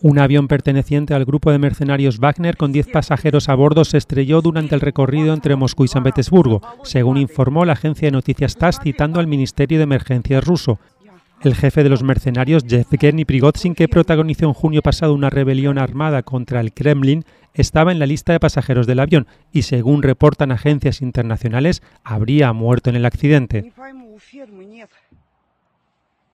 Un avión perteneciente al grupo de mercenarios Wagner con 10 pasajeros a bordo se estrelló durante el recorrido entre Moscú y San Petersburgo, según informó la agencia de noticias TASS citando al Ministerio de Emergencias ruso. El jefe de los mercenarios, Yevgeny Prigozhin, que protagonizó en junio pasado una rebelión armada contra el Kremlin, estaba en la lista de pasajeros del avión y, según reportan agencias internacionales, habría muerto en el accidente.